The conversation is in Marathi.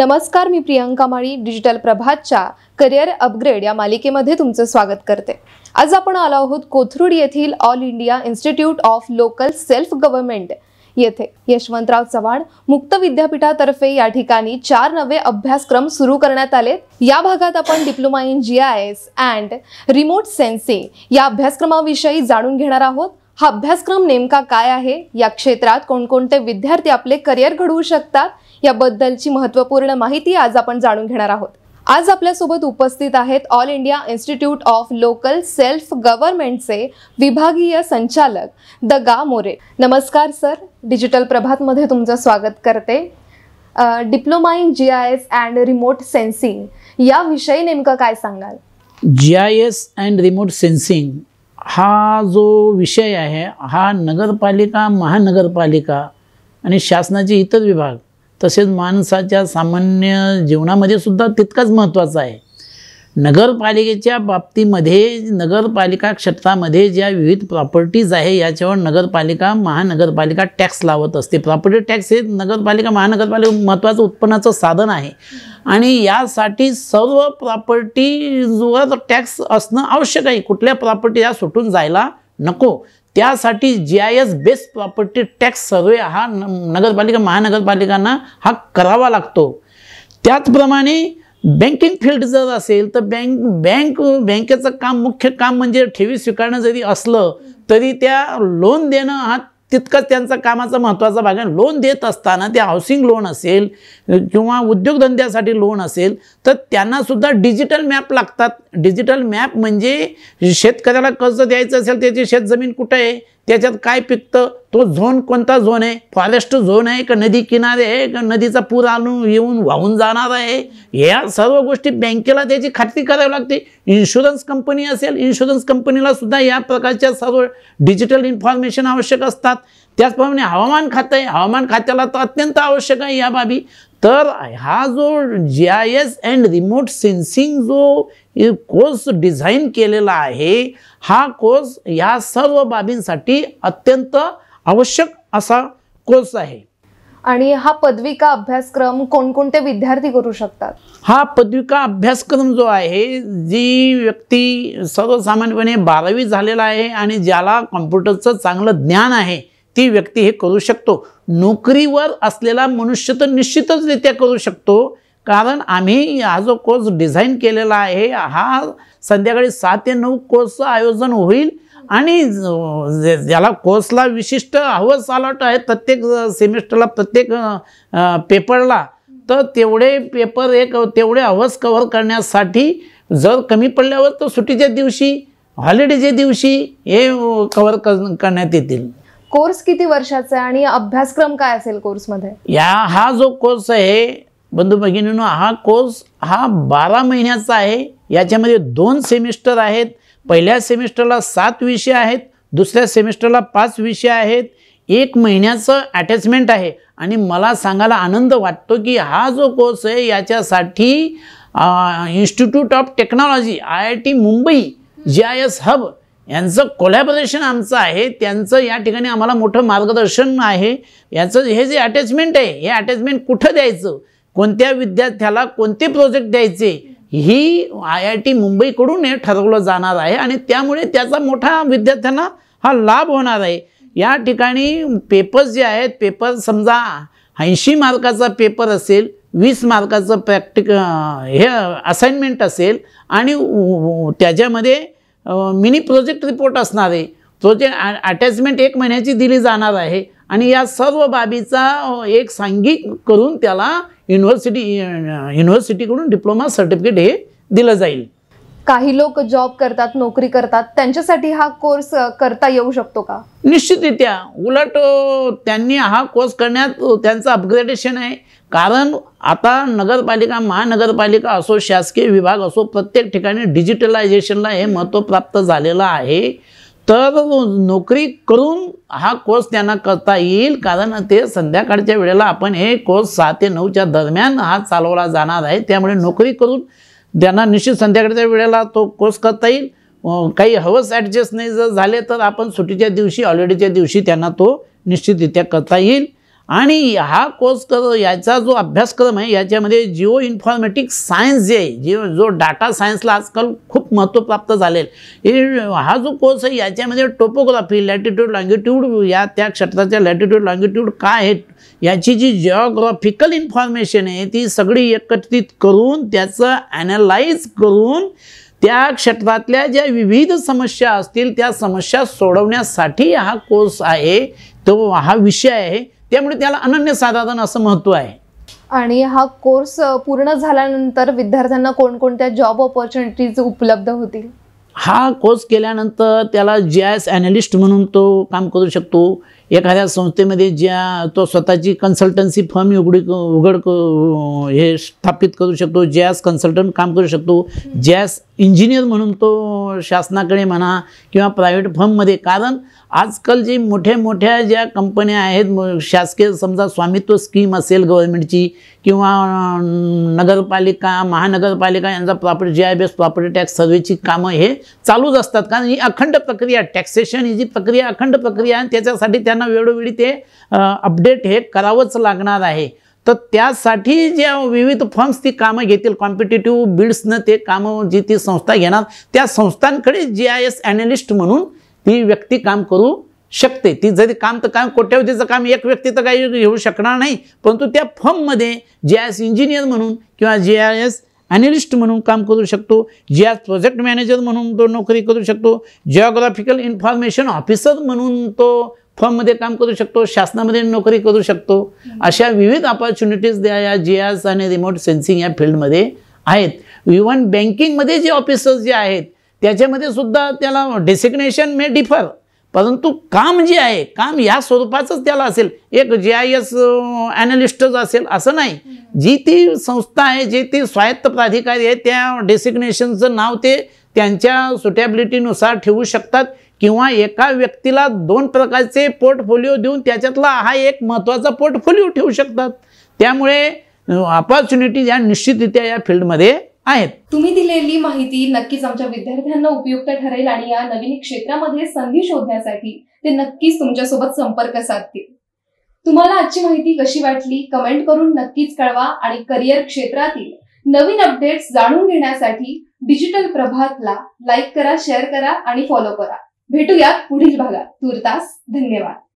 नमस्कार मी प्रियंका माळी डिजिटल प्रभातच्या करिअर अपग्रेड या मालिकेमध्ये तुमचं स्वागत करते आज आपण आलो आहोत कोथरूड येथील All India Institute of Local Self Government येथे यशवंतराव चव्हाण मुक्त विद्यापीठातर्फे या ठिकाणी चार नवे अभ्यासक्रम सुरू करण्यात आले या भागात आपण diploma in G I S and remote sensing या अभ्यासक्रमाविषयी जाणून घेणार आहोत हा अभ्यासक्रम नेमका काय आहे या क्षेत्रात कोणकोणते विद्यार्थी आपले करिअर घडवू शकतात याबद्दलची महत्त्वपूर्ण माहिती आज आपण जाणून घेणार आहोत आज आपल्यासोबत उपस्थित आहेत All India Institute of Local Self गव्हर्नमेंटचे विभागीय संचालक द गा मोरे नमस्कार सर डिजिटल प्रभातमध्ये तुमचं स्वागत करते diploma in G I S and remote sensing याविषयी नेमकं काय सांगाल G I S and remote sensing हा जो विषय आहे हा नगरपालिका महानगरपालिका आणि शासनाचे इतर विभाग तसेच माणसाच्या सामान्य जीवनामध्ये सुद्धा तितकाच महत्त्वाचा आहे नगरपालिकेच्या बाबतीमध्ये नगरपालिका क्षेत्रामध्ये ज्या विविध प्रॉपर्टीज आहे याच्यावर नगरपालिका महानगरपालिका टॅक्स लावत असते प्रॉपर्टी टॅक्स हे नगरपालिका महानगरपालिका महत्त्वाचं उत्पन्नाचं साधन आहे आणि यासाठी सर्व प्रॉपर्टीजवर टॅक्स असणं आवश्यक आहे कुठल्या प्रॉपर्टी या सुटून जायला नको त्यासाठी G I S best property tax survey हा नगरपालिका महानगरपालिकांना हा करावा लागतो त्याचप्रमाणे बँकिंग फील्ड जर असेल तर बँक बँक बँकेचं काम मुख्य काम म्हणजे ठेवी स्वीकारणं जरी असलं तरी त्या लोन देणं हा तितकाच त्यांचा कामाचा महत्त्वाचा भाग आहे लोन देत असताना ते हाऊसिंग लोन असेल किंवा उद्योगधंद्यासाठी लोन असेल तर त्यांनासुद्धा डिजिटल मॅप लागतात डिजिटल मॅप म्हणजे शेतकऱ्याला कर्ज द्यायचं असेल त्याची शेतजमीन कुठं आहे त्याच्यात काय पिकतं तो झोन कोणता झोन आहे फॉरेस्ट झोन आहे का नदी किनारे आहे का नदीचा पूर आणून येऊन वाहून जाणार आहे या सर्व गोष्टी बँकेला त्याची खात्री करावी लागते इन्शुरन्स कंपनी असेल इन्शुरन्स कंपनीला सुद्धा या प्रकारच्या सर्व डिजिटल इन्फॉर्मेशन आवश्यक असतात त्याचप्रमाणे हवामान खातं आहे हवामान खात्याला तर अत्यंत आवश्यक आहे या बाबी तर हा जो G I S and remote sensing जो कोर्स डिझाईन केलेला आहे हा कोर्स या सर्व बाबींसाठी अत्यंत आवश्यक असा कोर्स आहे आणि हा पदविका अभ्यासक्रम कोणकोणते विद्यार्थी करू शकतात हा पदविका अभ्यासक्रम जो आहे जी व्यक्ती सर्वसामान्यपणे बारावी झालेला आहे आणि ज्याला कॉम्प्युटरचं चांगलं ज्ञान आहे ती व्यक्ती हे करू शकतो नोकरीवर असलेला मनुष्य तर निश्चितच रित्या करू शकतो कारण आम्ही हा जो कोर्स डिझाईन केलेला आहे हा संध्याकाळी सात ते नऊ कोर्सचं आयोजन होईल आणि ज्याला कोर्सला विशिष्ट हवं अलॉट आहे प्रत्येक सेमिस्टरला प्रत्येक पेपरला तर तेवढे पेपर एक तेवढे हवस कव्हर करण्यासाठी जर कमी पडल्यावर तर सुट्टीच्या दिवशी हॉलिडेच्या दिवशी हे कव्हर करण्यात येतील कोर्स किती वर्षाचा आहे आणि अभ्यासक्रम काय असेल कोर्समध्ये या हा जो कोर्स आहे बंधू भगिनीनो हा कोर्स हा बारा महिन्याचा आहे याच्यामध्ये दोन सेमिस्टर आहेत पहिल्या सेमिस्टरला सात विषय आहेत दुसऱ्या सेमिस्टरला पाच विषय आहेत एक महिन्याचं अटॅचमेंट आहे आणि मला सांगायला आनंद वाटतो की हा जो कोर्स आहे याच्यासाठी Institute of Technology I I T Mumbai G I S hub यांचं कोलॅबरेशन आमचं आहे त्यांचं या ठिकाणी आम्हाला मोठं मार्गदर्शन आहे याचं हे जे अटॅचमेंट आहे हे अटॅचमेंट कुठं द्यायचं कोणत्या विद्यार्थ्याला कोणते प्रोजेक्ट द्यायचे ही आय आय टी मुंबईकडून हे ठरवलं जाणार आहे आणि त्यामुळे त्याचा मोठा विद्यार्थ्यांना हा लाभ होणार आहे या ठिकाणी पेपर्स जे आहेत पेपर समजा ऐंशी मार्काचा पेपर असेल वीस मार्काचं प्रॅक्टिक हे असाइनमेंट असेल आणि त्याच्यामध्ये मिनी प्रोजेक्ट रिपोर्ट असणार आहे प्रोजेक्ट अटॅचमेंट एक महिन्याची दिली जाणार आहे आणि या सर्व बाबीचा एक सांघिक करून त्याला युनिव्हर्सिटी युनिव्हर्सिटीकडून डिप्लोमा सर्टिफिकेट हे दिलं जाईल काही लोक जॉब करतात नोकरी करतात त्यांच्यासाठी हा कोर्स करता येऊ शकतो का निश्चितरित्या उलट त्यांनी हा कोर्स करण्यात त्यांचं अपग्रेडेशन आहे कारण आता नगरपालिका महानगरपालिका असो शासकीय विभाग असो प्रत्येक ठिकाणी डिजिटलायझेशनला हे महत्त्व प्राप्त झालेलं आहे तर हो नोकरी करून हा कोर्स त्यांना करता येईल कारण ते संध्याकाळच्या वेळेला आपण हे कोर्स सहा ते नऊच्या दरम्यान हा चालवला जाणार आहे त्यामुळे नोकरी करून त्यांना निश्चित संध्याकाळच्या वेळेला तो कोर्स करता येईल काही हवस ॲडजस्ट नाही जर झाले तर आपण सुट्टीच्या दिवशी हॉलिडेच्या दिवशी त्यांना तो निश्चितरित्या करता येईल आणि हा कोर्स कर याचा जो अभ्यासक्रम आहे याच्यामध्ये जिओ इन्फॉर्मॅटिक सायन्स जे आहे जिओ जो डाटा सायन्सला आजकाल खूप महत्त्वप्राप्त झालेल हे हा जो कोर्स आहे याच्यामध्ये टोपोग्राफी लॅटिट्यूड लॉंगिट्यूड या त्या क्षेत्राच्या लॅटिट्यूड लॉंगिट्यूड काय आहेत याची जी जिओग्राफिकल इन्फॉर्मेशन आहे ती सगळी एकत्रित करून त्याचं ॲनालाइज करून त्या क्षेत्रातल्या ज्या विविध समस्या असतील त्या समस्या सोडवण्यासाठी हा कोर्स आहे तो हा विषय आहे त्यामुळे त्याला अनन्य अनन्यसाधारण असं महत्त्व आहे आणि हा कोर्स पूर्ण झाल्यानंतर विद्यार्थ्यांना कोणकोणत्या जॉब ऑपॉर्च्युनिटीज उपलब्ध होतील हा कोर्स केल्यानंतर त्याला जी आय एस ॲनालिस्ट म्हणून तो काम करू शकतो एखाद्या संस्थेमध्ये ज्या तो स्वतःची कन्सल्टन्सी फर्म उघडी उघड हे स्थापित करू शकतो जॅस कन्सल्टंट काम करू शकतो जॅस इंजिनियर म्हणून तो शासनाकडे म्हणा किंवा प्रायव्हेट फर्ममध्ये कारण आजकाल जी मोठ्या मोठ्या ज्या कंपन्या आहेत शासकीय समजा स्वामित्व स्कीम असेल गव्हर्नमेंटची किंवा नगरपालिका महानगरपालिका यांचा property G I S property tax सर्वेची कामं हे चालूच असतात कारण ही अखंड प्रक्रिया टॅक्सेशन ही जी प्रक्रिया अखंड प्रक्रिया आहे त्याच्यासाठी त्या त्यांना वेळोवेळी ते अपडेट हे करावंच लागणार आहे तर त्यासाठी ज्या विविध फॉर्म्स ती कामं घेतील कॉम्पिटेटिव्ह बिड्सनं ते कामं जी ती संस्था घेणार त्या संस्थांकडे जी आय एस ॲनालिस्ट म्हणून ती व्यक्ती काम करू शकते ती जरी काम तर काम कोट्यावधीचं काम एक व्यक्ती तर काही घेऊ शकणार नाही परंतु त्या फॉर्ममध्ये जी आय एस इंजिनियर म्हणून किंवा जी आय एस ॲनालिस्ट म्हणून काम करू शकतो जी आय प्रोजेक्ट मॅनेजर म्हणून तो नोकरी करू शकतो जिओग्राफिकल इन्फॉर्मेशन ऑफिसर म्हणून तो फॉर्ममध्ये काम करू शकतो शासनामध्ये नोकरी करू शकतो अशा विविध ऑपॉर्च्युनिटीज द्या या जी एस आणि रिमोट सेन्सिंग या फील्डमध्ये आहेत इव्हन बँकिंगमध्ये जे ऑफिसर्स जे आहेत त्याच्यामध्ये सुद्धा त्याला डेसिग्नेशन मे डिफर परंतु काम जे आहे काम या स्वरूपाचंच त्याला असेल एक जे आय एस ॲनालिस्टच असेल असं नाही जी ती संस्था आहे जी ती स्वायत्त प्राधिकारी आहे त्या डेसिग्नेशनचं नाव ते त्यांच्या सुटॅबिलिटीनुसार ठेवू शकतात किंवा एका व्यक्तीला दोन प्रकारचे पोर्टफोलिओ देऊन त्याच्यातला हा एक महत्त्वाचा पोर्टफोलिओ ठेवू शकतात त्यामुळे ऑपॉर्च्युनिटीज या निश्चितरित्या या फील्डमध्ये आहेत तुम्ही दिलेली माहिती नक्कीच आमच्या विद्यार्थ्यांना उपयुक्त ठरेल आणि या नवीन क्षेत्रामध्ये संधी शोधण्यासाठी ते नक्कीच तुमच्यासोबत संपर्क साधतील तुम्हाला आजची माहिती कशी वाटली कमेंट करून नक्कीच कळवा आणि करिअर क्षेत्रातील नवीन अपडेट्स जाणून घेण्यासाठी डिजिटल प्रभातला लाईक करा शेअर करा आणि फॉलो करा भेटूयात पुढील भागात तूर्तास धन्यवाद